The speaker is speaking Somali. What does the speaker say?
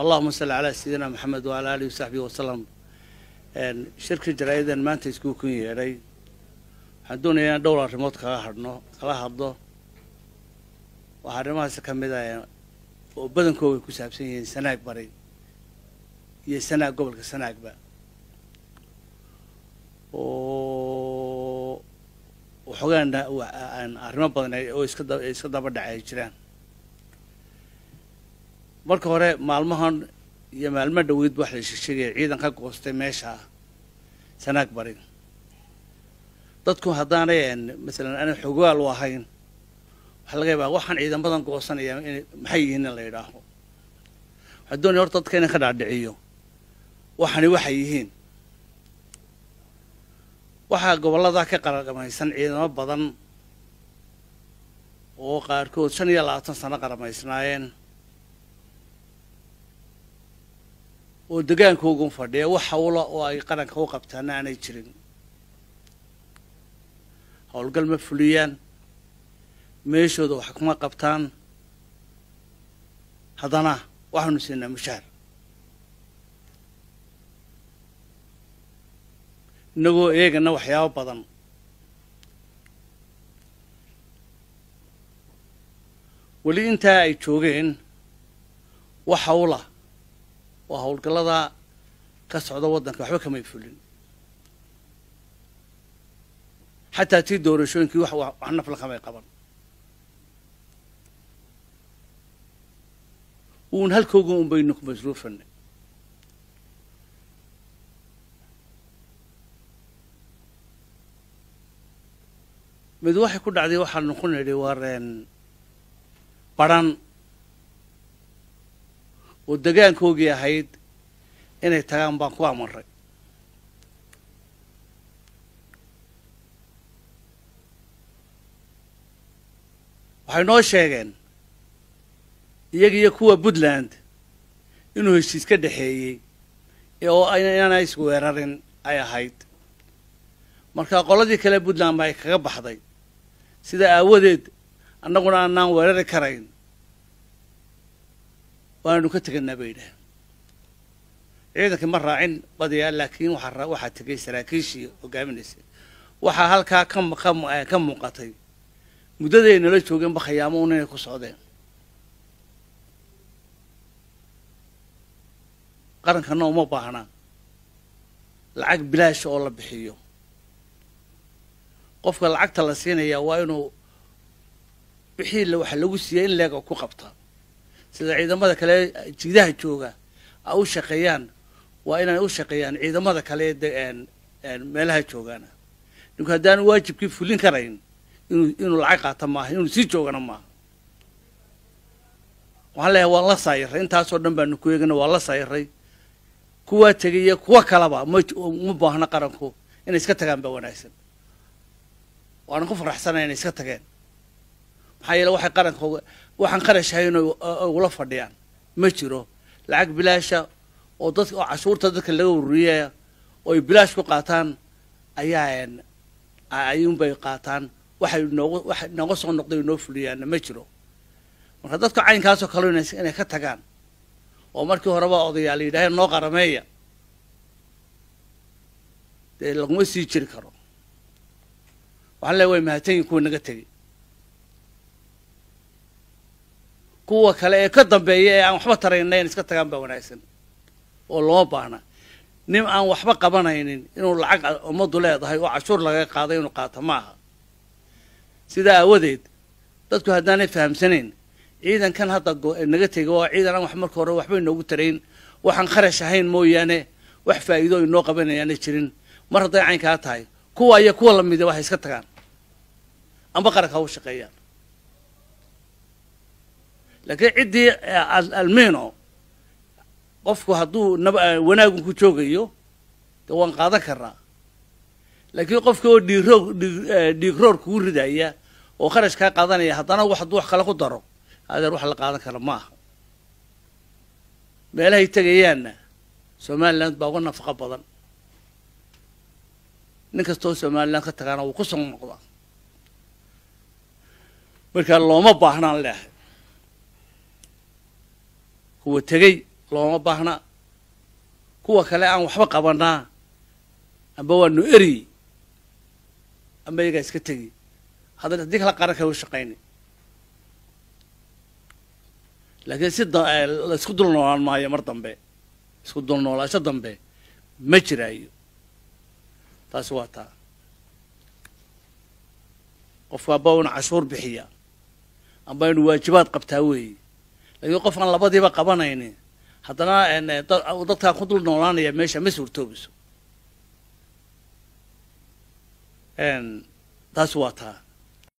allahuma salli calaa sayidina maxamed waalaa alihi wasaxbihi wasalam shirka jaraayadan maanta iskugu kun yeedhay waxaan doonaya inaan dhowr arrimood kaga hadhno kala hadlo waxaa arrimahaas ka mid ah oo badankooda ay ku saabsan yihiin sanaag bari iyo sanaag gobolka sanaagba oo waxoogaan arrimo badan oo iska daba dhacay jiraan marka hore maalmahan iyo maalmo dhaweyd wax la shegshegaya ciidan ka goostay meesha sanaag barin dadku haddaanay masalan aanan u ahayn waxaa laga yaabaa waxaan ciidamadan goosanayaa in maxay yihiin in la yidhaaho waxaa doonaya horta dadka inaan ka dhaadhiciyo waxani waxay yihiin waxaa gobollada ka qaraqamaysan ciidamo badan oo qaarkood shan iyo labaatan sano qaramaysnaayeen oo degaanka fadhiya wax hawla oo ay qaranka u qabtaana aanay jirin howlgal ma fuliyaan meeshooda wax kuma qabtaan haddana waxaanu siinaa mushaar inagoo eegana waxyaaba badan weli intaa ay joogeen wax hawla waa howlgalladaa ka socda waddanka waxba kamay fulin xataa tii doorashooyinkii wax nafla kamay qaban uun halkooga un baynu ku masruufanay mid waxay ku dhacday waxaa ku nidhi wareen baran oo degaankoogii ahayd inay tagaan baan ku amaray waxay noo sheegeen iyaga iyo kuwa puntland inuu heshiis ka dhexeeyey oo inaana weerarin ay ahayd marka qoladii kale puntland ba ay kaga baxday sidaa aawadeed annaguna aanaan weerari karayn waanaynu ka teganaa bay yidhaaheen ciidankii ma raacin badiyaa laakiin waxaa tegay saraakiishii hogaaminaysay waxaa halkaa ka eh, muuqatay muddaday nala joogeenba khayaamo un inay ku socdeen qarankana uma baahnaa lacag bilaasha oo la bixiyo qofka lacagta la siinaya waa inuu wixii waxa lagu siiya in leega ku qabta sida ciidamada kale jidaha jooga ay u shaqeeyaan waa inay u shaqeeyaan ciidamada kale meelaha joogaana ninku haddaanu waajibkii fulin karayn inu inuu lacag qaata maaha inuu sii joogana maaha waxaan leeyahay waan la saayiray intaasoo dhan baanu ku eegana waan la saayiray kuwaa tegaya kuwa kalaba ma baahno qaranku inay iska tagaan baa wanaagsan waana ku faraxsanaya inay iska tageen maxaa yeele waxay qaranka waxaan qarashahay in ugula fadhiyaan ma jiro lacag bilaasha oo dad oo cashuurta dadka laga waruriyaya oo ay bilaash ku qaataan ayaa ayuunbay qaataan waxay noogu waxa nooga soo noqday inoo fuliyaanna ma jiro marka dadka caynkaasoo kale inay ka tagaan oo markii horebaa odayaal yidhaaheen noo qarameeya dee laguma sii jiri karo waxaan leeya way mahadsanyiin kuwa naga tegay kuwa kale ee ka dambeeya ee aan waxba taraynayn iska tagaan baa wanaagsan oo loo baahna nin aan waxba qabanaynin inuu lacag ummaddu leedahay oo cashuur lagaga qaaday inuu qaato ma aha sidaa aawadeed dadku haddaanay fahamsanayn ciidankan hadda naga tegay waa ciidan aan wax marka hore waxba inoogu tarayn waxaan kharash ahayn mooyaane wax faa'iido inoo qabanayaana jirin mar hadday caynkaa tahay kuwa iyo kuwa lamida ah waxay iska tagaan amba qarag ha u shaqeeyaan laakiin ciddii eh, almino qofku hadduu eh, wanaagun ku joogayo de waan qaadan karnaa laakiin qofka oo dhiiroog dhiigroor eh, kugu ridaya oo kharash kaa qaadanaya haddana wa hadduu wax kale ku daro adeer wax la qaadan kara ma aha meelahay tegayaanna somaliland baa uga nafaqo badan nin kastoo somaliland ka tagaana wuu ku soon noqdaa markaa looma baahnaan leahay kuwa tegey looma baahna kuwa kale aan waxba qabanaa amba waanu eri amba iyagaa iska tegi hadda haddii kala qaran kaa u shaqayni laakiin si eh, isku dul noolaan maayo mar dambe isku dul noolaansho dambe ma jiraayo taasi waa taa qofka abaa una cashuur bixiya amba inu waajibaad qabtaa weeye qof aan labadiiba qabanaynin haddana eh, dadkaa ku dul noolaanaya meesha ma suurtoobiso taasi waa taa